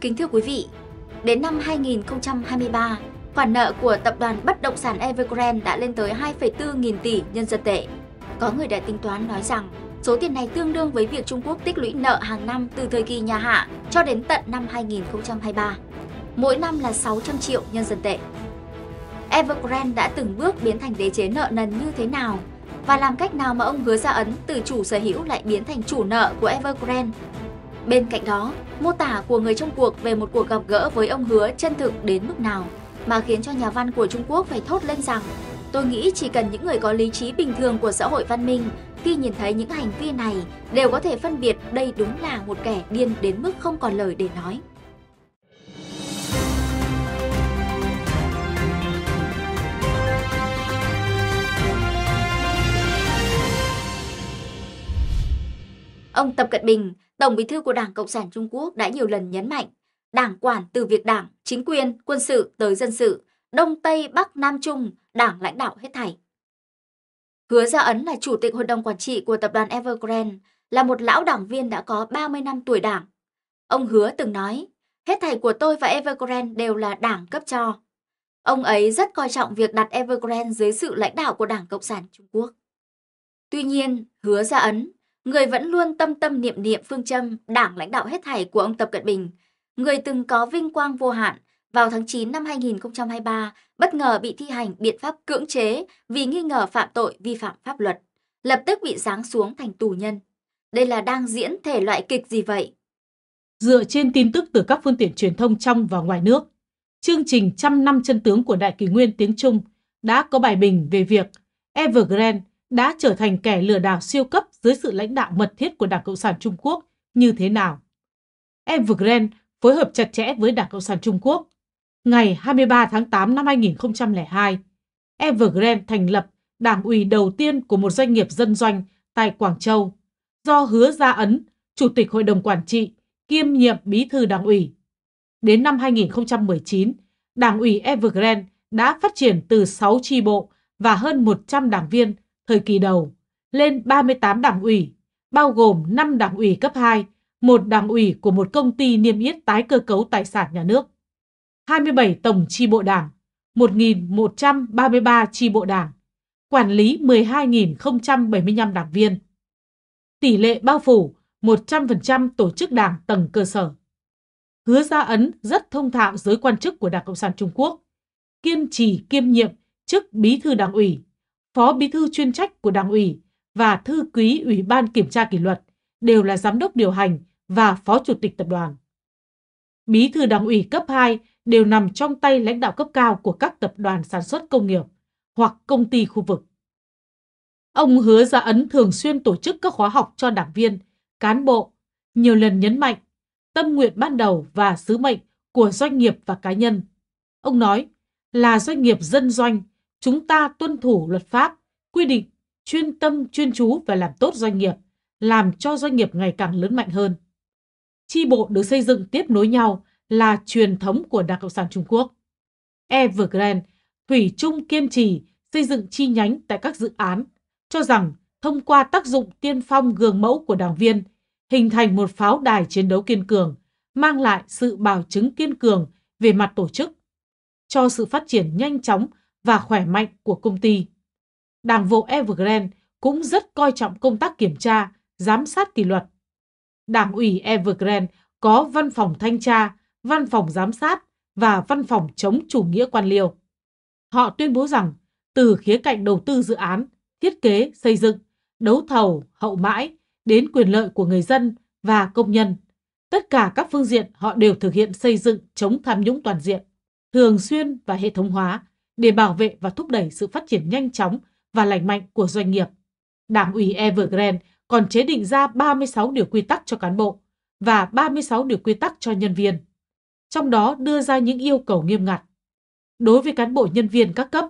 Kính thưa quý vị, đến năm 2023, khoản nợ của tập đoàn bất động sản Evergrande đã lên tới 2,4 nghìn tỷ nhân dân tệ. Có người đã tính toán nói rằng số tiền này tương đương với việc Trung Quốc tích lũy nợ hàng năm từ thời kỳ nhà Hạ cho đến tận năm 2023. Mỗi năm là 600 triệu nhân dân tệ. Evergrande đã từng bước biến thành đế chế nợ nần như thế nào và làm cách nào mà ông hứa ra ấn từ chủ sở hữu lại biến thành chủ nợ của Evergrande Bên cạnh đó, mô tả của người trong cuộc về một cuộc gặp gỡ với ông Hứa chân thực đến mức nào mà khiến cho nhà văn của Trung Quốc phải thốt lên rằng Tôi nghĩ chỉ cần những người có lý trí bình thường của xã hội văn minh khi nhìn thấy những hành vi này đều có thể phân biệt đây đúng là một kẻ điên đến mức không còn lời để nói. Ông Tập Cận Bình Tổng bí thư của Đảng Cộng sản Trung Quốc đã nhiều lần nhấn mạnh, đảng quản từ việc đảng, chính quyền, quân sự tới dân sự, Đông Tây Bắc Nam Trung, đảng lãnh đạo hết thảy. Hứa Gia Ấn là chủ tịch hội đồng quản trị của tập đoàn Evergrande, là một lão đảng viên đã có 30 năm tuổi đảng. Ông Hứa từng nói, hết thảy của tôi và Evergrande đều là đảng cấp cho. Ông ấy rất coi trọng việc đặt Evergrande dưới sự lãnh đạo của Đảng Cộng sản Trung Quốc. Tuy nhiên, Hứa Gia Ấn người vẫn luôn tâm tâm niệm niệm phương châm đảng lãnh đạo hết thảy của ông Tập Cận Bình, người từng có vinh quang vô hạn, vào tháng 9 năm 2023 bất ngờ bị thi hành biện pháp cưỡng chế vì nghi ngờ phạm tội vi phạm pháp luật, lập tức bị giáng xuống thành tù nhân. Đây là đang diễn thể loại kịch gì vậy? Dựa trên tin tức từ các phương tiện truyền thông trong và ngoài nước, chương trình Trăm năm chân tướng của Đại kỷ nguyên tiếng Trung đã có bài bình về việc Evergrande đã trở thành kẻ lừa đảo siêu cấp dưới sự lãnh đạo mật thiết của Đảng Cộng sản Trung Quốc như thế nào. Evergrande phối hợp chặt chẽ với Đảng Cộng sản Trung Quốc. Ngày 23 tháng 8 năm 2002, Evergrande thành lập đảng ủy đầu tiên của một doanh nghiệp dân doanh tại Quảng Châu do Hứa Gia Ấn, Chủ tịch Hội đồng Quản trị, kiêm nhiệm bí thư đảng ủy. Đến năm 2019, đảng ủy Evergrande đã phát triển từ 6 chi bộ và hơn 100 đảng viên thời kỳ đầu lên 38 đảng ủy, bao gồm 5 đảng ủy cấp 2, một đảng ủy của một công ty niêm yết tái cơ cấu tài sản nhà nước, 27 tổng chi bộ đảng, 1.133 chi bộ đảng, quản lý 12.075 đảng viên. Tỷ lệ bao phủ 100% tổ chức đảng tầng cơ sở. Hứa gia ấn rất thông thạo giới quan chức của Đảng Cộng sản Trung Quốc, kiên trì kiêm nhiệm chức bí thư đảng ủy, phó bí thư chuyên trách của Đảng ủy và thư ký Ủy ban Kiểm tra Kỷ luật đều là giám đốc điều hành và phó chủ tịch tập đoàn. Bí thư Đảng ủy cấp 2 đều nằm trong tay lãnh đạo cấp cao của các tập đoàn sản xuất công nghiệp hoặc công ty khu vực. Ông Hứa Gia Ấn thường xuyên tổ chức các khóa học cho đảng viên, cán bộ, nhiều lần nhấn mạnh tâm nguyện ban đầu và sứ mệnh của doanh nghiệp và cá nhân. Ông nói là doanh nghiệp dân doanh chúng ta tuân thủ luật pháp, quy định, chuyên tâm chuyên chú và làm tốt doanh nghiệp, làm cho doanh nghiệp ngày càng lớn mạnh hơn. Chi bộ được xây dựng tiếp nối nhau là truyền thống của Đảng Cộng sản Trung Quốc. Evergrande thủy chung kiên trì xây dựng chi nhánh tại các dự án, cho rằng thông qua tác dụng tiên phong gương mẫu của đảng viên, hình thành một pháo đài chiến đấu kiên cường, mang lại sự bảo chứng kiên cường về mặt tổ chức, cho sự phát triển nhanh chóng và khỏe mạnh của công ty. Đảng vụ Evergrande cũng rất coi trọng công tác kiểm tra, giám sát kỷ luật. Đảng ủy Evergrande có văn phòng thanh tra, văn phòng giám sát và văn phòng chống chủ nghĩa quan liêu. Họ tuyên bố rằng từ khía cạnh đầu tư dự án, thiết kế, xây dựng, đấu thầu, hậu mãi đến quyền lợi của người dân và công nhân, tất cả các phương diện họ đều thực hiện xây dựng chống tham nhũng toàn diện, thường xuyên và hệ thống hóa để bảo vệ và thúc đẩy sự phát triển nhanh chóng và lành mạnh của doanh nghiệp. Đảng ủy Evergrande còn chế định ra 36 điều quy tắc cho cán bộ và 36 điều quy tắc cho nhân viên. Trong đó đưa ra những yêu cầu nghiêm ngặt. Đối với cán bộ nhân viên các cấp,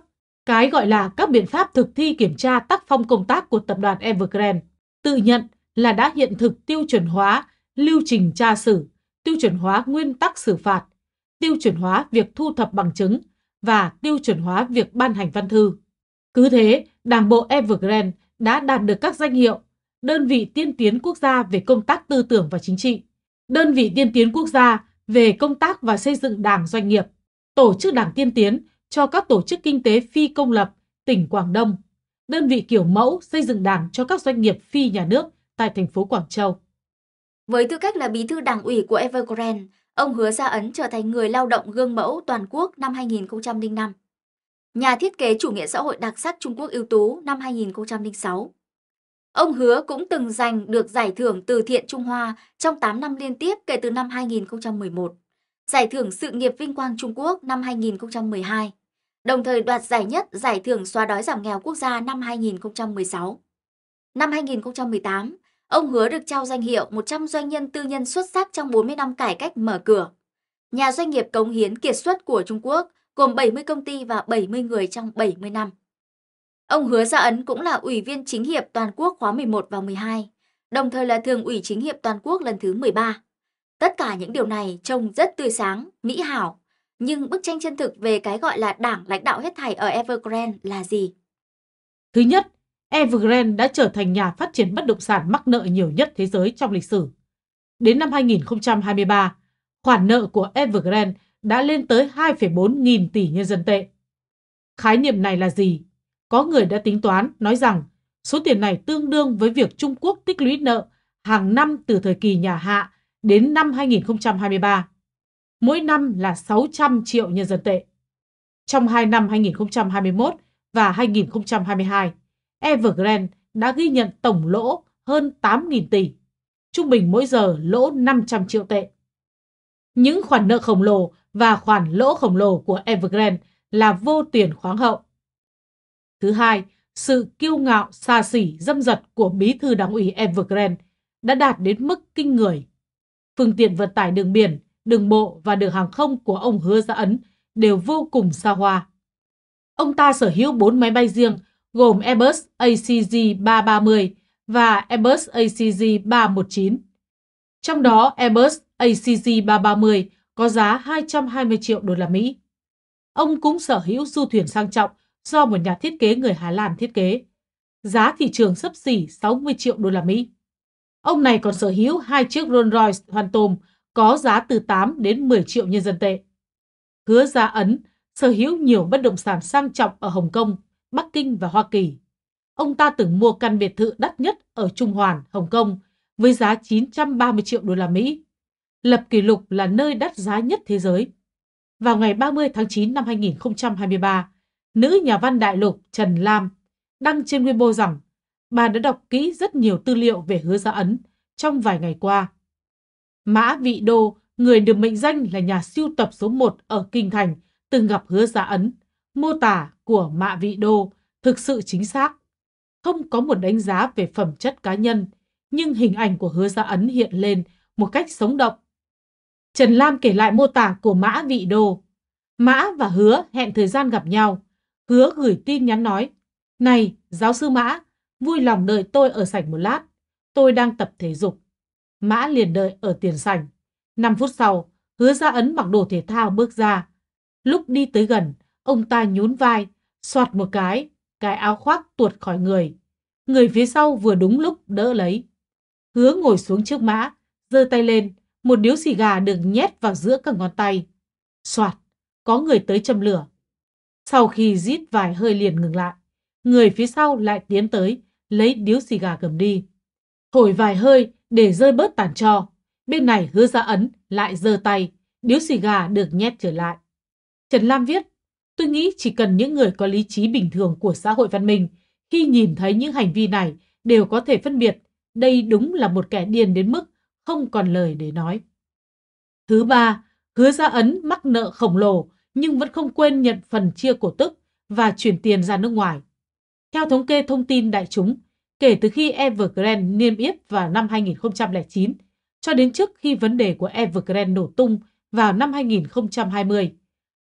cái gọi là các biện pháp thực thi kiểm tra tác phong công tác của tập đoàn Evergrande tự nhận là đã hiện thực tiêu chuẩn hóa lưu trình tra xử, tiêu chuẩn hóa nguyên tắc xử phạt, tiêu chuẩn hóa việc thu thập bằng chứng và tiêu chuẩn hóa việc ban hành văn thư. Cứ thế, Đảng bộ Evergrande đã đạt được các danh hiệu đơn vị tiên tiến quốc gia về công tác tư tưởng và chính trị, đơn vị tiên tiến quốc gia về công tác và xây dựng đảng doanh nghiệp, tổ chức đảng tiên tiến cho các tổ chức kinh tế phi công lập tỉnh Quảng Đông, đơn vị kiểu mẫu xây dựng đảng cho các doanh nghiệp phi nhà nước tại thành phố Quảng Châu. Với tư cách là bí thư đảng ủy của Evergrande, Ông hứa ra Ấn trở thành người lao động gương mẫu toàn quốc năm 2005, nhà thiết kế chủ nghĩa xã hội đặc sắc Trung Quốc ưu tú năm 2006. Ông Hứa cũng từng giành được giải thưởng từ thiện Trung Hoa trong 8 năm liên tiếp kể từ năm 2011, giải thưởng sự nghiệp vinh quang Trung Quốc năm 2012, đồng thời đoạt giải nhất giải thưởng xóa đói giảm nghèo quốc gia năm 2016. Năm 2018, Ông hứa được trao danh hiệu 100 doanh nhân tư nhân xuất sắc trong 40 năm cải cách mở cửa. Nhà doanh nghiệp cống hiến kiệt xuất của Trung Quốc gồm 70 công ty và 70 người trong 70 năm. Ông Hứa Gia Ấn cũng là Ủy viên Chính hiệp Toàn quốc khóa 11 và 12, đồng thời là Thường ủy Chính hiệp Toàn quốc lần thứ 13. Tất cả những điều này trông rất tươi sáng, mỹ hảo, nhưng bức tranh chân thực về cái gọi là đảng lãnh đạo hết thảy ở Evergrande là gì? Thứ nhất, Evergrande đã trở thành nhà phát triển bất động sản mắc nợ nhiều nhất thế giới trong lịch sử. Đến năm 2023, khoản nợ của Evergrande đã lên tới 2,4 nghìn tỷ nhân dân tệ. Khái niệm này là gì? Có người đã tính toán nói rằng số tiền này tương đương với việc Trung Quốc tích lũy nợ hàng năm từ thời kỳ nhà Hạ đến năm 2023. Mỗi năm là 600 triệu nhân dân tệ. Trong hai năm 2021 và 2022, Evergrande đã ghi nhận tổng lỗ hơn 8.000 tỷ, trung bình mỗi giờ lỗ 500 triệu tệ. Những khoản nợ khổng lồ và khoản lỗ khổng lồ của Evergrande là vô tiền khoáng hậu. Thứ hai, sự kiêu ngạo xa xỉ dâm dật của bí thư đảng ủy Evergrande đã đạt đến mức kinh người. Phương tiện vận tải đường biển, đường bộ và đường hàng không của ông Hứa Gia Ấn đều vô cùng xa hoa. Ông ta sở hữu 4 máy bay riêng gồm Airbus ACG330 và Airbus ACG319. Trong đó, Airbus ACG330 có giá 220 triệu đô la Mỹ. Ông cũng sở hữu du thuyền sang trọng do một nhà thiết kế người Hà Lan thiết kế. Giá thị trường sấp xỉ 60 triệu đô la Mỹ. Ông này còn sở hữu hai chiếc Rolls-Royce hoàn tôm có giá từ 8 đến 10 triệu nhân dân tệ. Hứa Gia Ấn sở hữu nhiều bất động sản sang trọng ở Hồng Kông Bắc Kinh và Hoa Kỳ. Ông ta từng mua căn biệt thự đắt nhất ở Trung Hoàn, Hồng Kông với giá 930 triệu đô la Mỹ, lập kỷ lục là nơi đắt giá nhất thế giới. Vào ngày 30 tháng 9 năm 2023, nữ nhà văn đại lục Trần Lam đăng trên Weibo rằng bà đã đọc kỹ rất nhiều tư liệu về hứa gia ấn trong vài ngày qua. Mã Vị Đô, người được mệnh danh là nhà siêu tập số 1 ở Kinh Thành, từng gặp hứa gia ấn mô tả của Mạ Vị Đô thực sự chính xác. Không có một đánh giá về phẩm chất cá nhân, nhưng hình ảnh của hứa gia ấn hiện lên một cách sống động. Trần Lam kể lại mô tả của Mã Vị Đô. Mã và Hứa hẹn thời gian gặp nhau. Hứa gửi tin nhắn nói, Này, giáo sư Mã, vui lòng đợi tôi ở sảnh một lát. Tôi đang tập thể dục. Mã liền đợi ở tiền sảnh. 5 phút sau, Hứa Gia ấn mặc đồ thể thao bước ra. Lúc đi tới gần, Ông ta nhún vai, soạt một cái, cái áo khoác tuột khỏi người. Người phía sau vừa đúng lúc đỡ lấy. Hứa ngồi xuống trước mã, giơ tay lên, một điếu xì gà được nhét vào giữa các ngón tay. Soạt, có người tới châm lửa. Sau khi rít vài hơi liền ngừng lại, người phía sau lại tiến tới, lấy điếu xì gà cầm đi. Thổi vài hơi để rơi bớt tàn cho. Bên này hứa ra ấn lại giơ tay, điếu xì gà được nhét trở lại. Trần Lam viết Tôi nghĩ chỉ cần những người có lý trí bình thường của xã hội văn minh, khi nhìn thấy những hành vi này đều có thể phân biệt, đây đúng là một kẻ điên đến mức không còn lời để nói. Thứ ba, hứa ra ấn mắc nợ khổng lồ nhưng vẫn không quên nhận phần chia cổ tức và chuyển tiền ra nước ngoài. Theo thống kê thông tin đại chúng, kể từ khi Evergrande niêm yết vào năm 2009 cho đến trước khi vấn đề của Evergrande nổ tung vào năm 2020,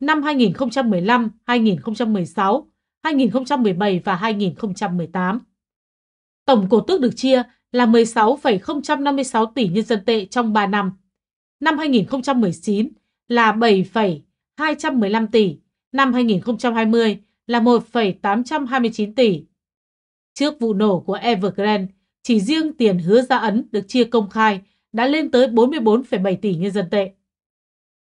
năm 2015, 2016, 2017 và 2018. Tổng cổ tức được chia là 16,056 tỷ nhân dân tệ trong 3 năm. Năm 2019 là 7,215 tỷ, năm 2020 là 1,829 tỷ. Trước vụ nổ của Evergrande, chỉ riêng tiền hứa ra ấn được chia công khai đã lên tới 44,7 tỷ nhân dân tệ.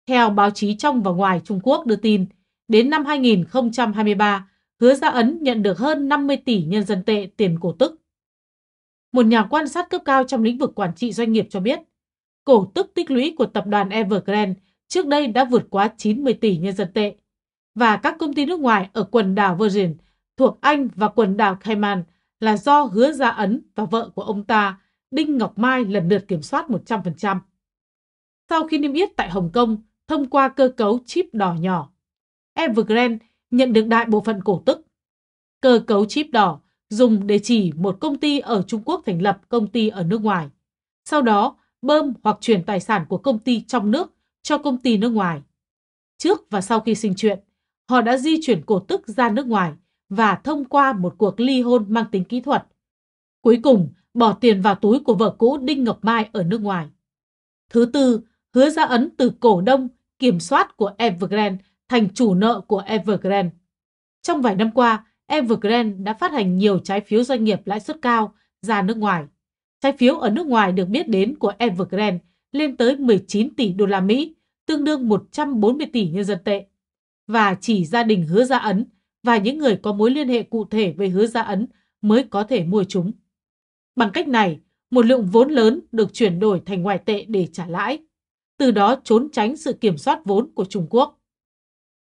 Theo báo chí trong và ngoài Trung Quốc đưa tin, đến năm 2023, Hứa Gia Ấn nhận được hơn 50 tỷ nhân dân tệ tiền cổ tức. Một nhà quan sát cấp cao trong lĩnh vực quản trị doanh nghiệp cho biết, cổ tức tích lũy của tập đoàn Evergrande trước đây đã vượt quá 90 tỷ nhân dân tệ và các công ty nước ngoài ở quần đảo Virgin thuộc Anh và quần đảo Cayman là do Hứa Gia Ấn và vợ của ông ta Đinh Ngọc Mai lần lượt kiểm soát 100%. Sau khi niêm yết tại Hồng Kông, thông qua cơ cấu chip đỏ nhỏ. Evergrande nhận được đại bộ phận cổ tức. Cơ cấu chip đỏ dùng để chỉ một công ty ở Trung Quốc thành lập công ty ở nước ngoài. Sau đó, bơm hoặc chuyển tài sản của công ty trong nước cho công ty nước ngoài. Trước và sau khi sinh chuyện, họ đã di chuyển cổ tức ra nước ngoài và thông qua một cuộc ly hôn mang tính kỹ thuật. Cuối cùng, bỏ tiền vào túi của vợ cũ Đinh Ngọc Mai ở nước ngoài. Thứ tư, hứa ra ấn từ cổ đông kiểm soát của Evergrande thành chủ nợ của Evergrande. Trong vài năm qua, Evergrande đã phát hành nhiều trái phiếu doanh nghiệp lãi suất cao ra nước ngoài. Trái phiếu ở nước ngoài được biết đến của Evergrande lên tới 19 tỷ đô la Mỹ, tương đương 140 tỷ nhân dân tệ. Và chỉ gia đình hứa gia ấn và những người có mối liên hệ cụ thể với hứa gia ấn mới có thể mua chúng. Bằng cách này, một lượng vốn lớn được chuyển đổi thành ngoại tệ để trả lãi từ đó trốn tránh sự kiểm soát vốn của Trung Quốc.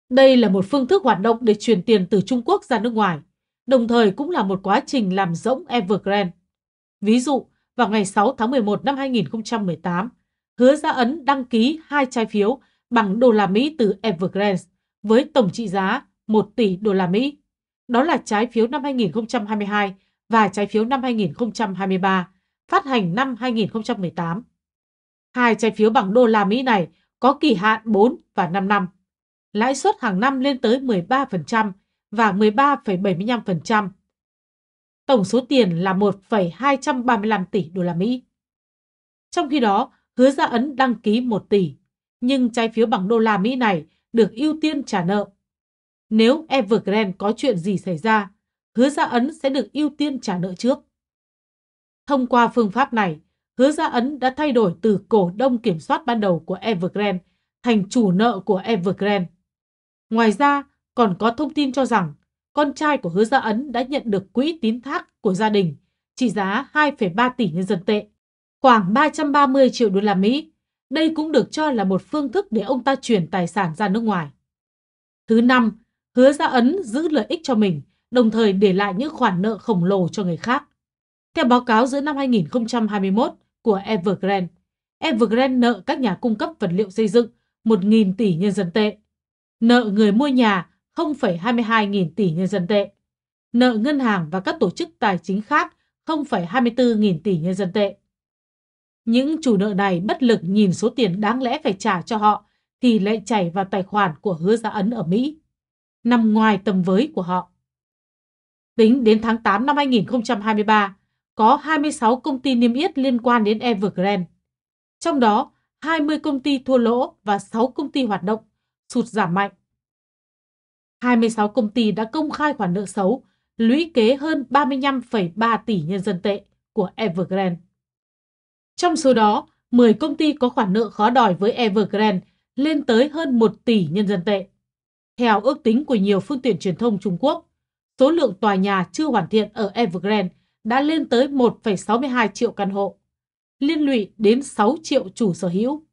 Đây là một phương thức hoạt động để chuyển tiền từ Trung Quốc ra nước ngoài, đồng thời cũng là một quá trình làm rỗng Evergrande. Ví dụ, vào ngày 6 tháng 11 năm 2018, Hứa Gia Ấn đăng ký hai trái phiếu bằng đô la Mỹ từ Evergrande với tổng trị giá 1 tỷ đô la Mỹ. Đó là trái phiếu năm 2022 và trái phiếu năm 2023, phát hành năm 2018. Hai trái phiếu bằng đô la Mỹ này có kỳ hạn 4 và 5 năm. Lãi suất hàng năm lên tới 13% và 13,75%. Tổng số tiền là 1,235 tỷ đô la Mỹ. Trong khi đó, hứa ra ấn đăng ký 1 tỷ, nhưng trái phiếu bằng đô la Mỹ này được ưu tiên trả nợ. Nếu Evergrande có chuyện gì xảy ra, hứa ra ấn sẽ được ưu tiên trả nợ trước. Thông qua phương pháp này, Hứa Gia Ấn đã thay đổi từ cổ đông kiểm soát ban đầu của Evergrande thành chủ nợ của Evergrande. Ngoài ra, còn có thông tin cho rằng con trai của Hứa Gia Ấn đã nhận được quỹ tín thác của gia đình trị giá 2,3 tỷ nhân dân tệ, khoảng 330 triệu đô la Mỹ. Đây cũng được cho là một phương thức để ông ta chuyển tài sản ra nước ngoài. Thứ năm, Hứa Gia Ấn giữ lợi ích cho mình, đồng thời để lại những khoản nợ khổng lồ cho người khác. Theo báo cáo giữa năm 2021, của Evergrande. Evergrande nợ các nhà cung cấp vật liệu xây dựng 1.000 tỷ nhân dân tệ, nợ người mua nhà 0,22 nghìn tỷ nhân dân tệ, nợ ngân hàng và các tổ chức tài chính khác 0,24 nghìn tỷ nhân dân tệ. Những chủ nợ này bất lực nhìn số tiền đáng lẽ phải trả cho họ thì lại chảy vào tài khoản của hứa gia ấn ở Mỹ, nằm ngoài tầm với của họ. Tính đến tháng 8 năm 2023, có 26 công ty niêm yết liên quan đến Evergrande. Trong đó, 20 công ty thua lỗ và 6 công ty hoạt động sụt giảm mạnh. 26 công ty đã công khai khoản nợ xấu, lũy kế hơn 35,3 tỷ nhân dân tệ của Evergrande. Trong số đó, 10 công ty có khoản nợ khó đòi với Evergrande lên tới hơn 1 tỷ nhân dân tệ. Theo ước tính của nhiều phương tiện truyền thông Trung Quốc, số lượng tòa nhà chưa hoàn thiện ở Evergrande đã lên tới 1,62 triệu căn hộ, liên lụy đến 6 triệu chủ sở hữu.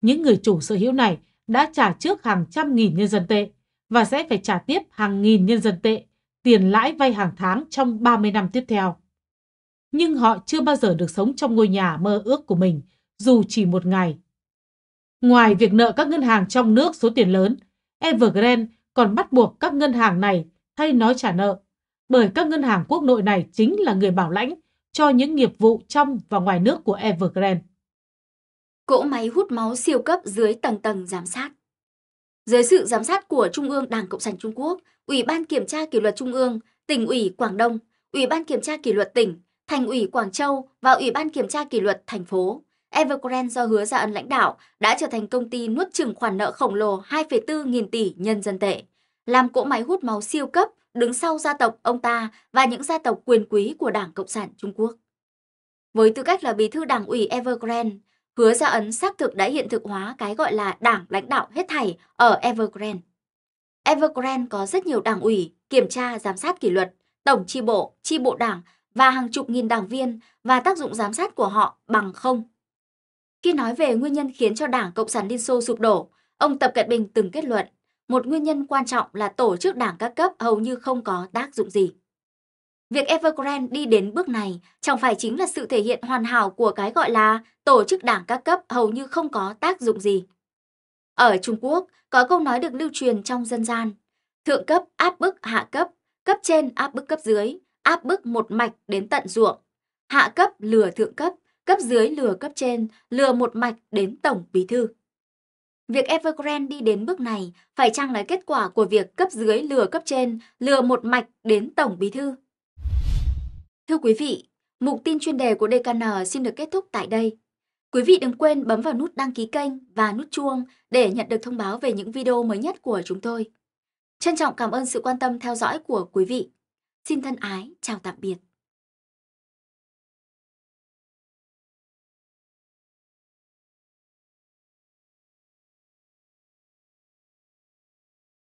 Những người chủ sở hữu này đã trả trước hàng trăm nghìn nhân dân tệ và sẽ phải trả tiếp hàng nghìn nhân dân tệ tiền lãi vay hàng tháng trong 30 năm tiếp theo. Nhưng họ chưa bao giờ được sống trong ngôi nhà mơ ước của mình, dù chỉ một ngày. Ngoài việc nợ các ngân hàng trong nước số tiền lớn, Evergrande còn bắt buộc các ngân hàng này thay nó trả nợ bởi các ngân hàng quốc nội này chính là người bảo lãnh cho những nghiệp vụ trong và ngoài nước của Evergrande. Cỗ máy hút máu siêu cấp dưới tầng tầng giám sát Dưới sự giám sát của Trung ương Đảng Cộng sản Trung Quốc, Ủy ban Kiểm tra Kỷ luật Trung ương, tỉnh ủy Quảng Đông, Ủy ban Kiểm tra Kỷ luật tỉnh, Thành ủy Quảng Châu và Ủy ban Kiểm tra Kỷ luật thành phố, Evergrande do Hứa Gia Ân lãnh đạo đã trở thành công ty nuốt chừng khoản nợ khổng lồ 2,4 nghìn tỷ nhân dân tệ, làm cỗ máy hút máu siêu cấp đứng sau gia tộc ông ta và những gia tộc quyền quý của Đảng Cộng sản Trung Quốc. Với tư cách là bí thư đảng ủy Evergrande, Hứa Gia Ấn xác thực đã hiện thực hóa cái gọi là đảng lãnh đạo hết thảy ở Evergrande. Evergrande có rất nhiều đảng ủy, kiểm tra, giám sát kỷ luật, tổng chi bộ, chi bộ đảng và hàng chục nghìn đảng viên và tác dụng giám sát của họ bằng không. Khi nói về nguyên nhân khiến cho Đảng Cộng sản Liên Xô sụp đổ, ông Tập Cận Bình từng kết luận một nguyên nhân quan trọng là tổ chức đảng các cấp hầu như không có tác dụng gì. Việc Evergrande đi đến bước này chẳng phải chính là sự thể hiện hoàn hảo của cái gọi là tổ chức đảng các cấp hầu như không có tác dụng gì. Ở Trung Quốc, có câu nói được lưu truyền trong dân gian, thượng cấp áp bức hạ cấp, cấp trên áp bức cấp dưới, áp bức một mạch đến tận ruộng, hạ cấp lừa thượng cấp, cấp dưới lừa cấp trên, lừa một mạch đến tổng bí thư. Việc Evergrande đi đến bước này phải chăng là kết quả của việc cấp dưới lừa cấp trên, lừa một mạch đến Tổng Bí Thư? Thưa quý vị, mục tin chuyên đề của DKN xin được kết thúc tại đây. Quý vị đừng quên bấm vào nút đăng ký kênh và nút chuông để nhận được thông báo về những video mới nhất của chúng tôi. Trân trọng cảm ơn sự quan tâm theo dõi của quý vị. Xin thân ái, chào tạm biệt.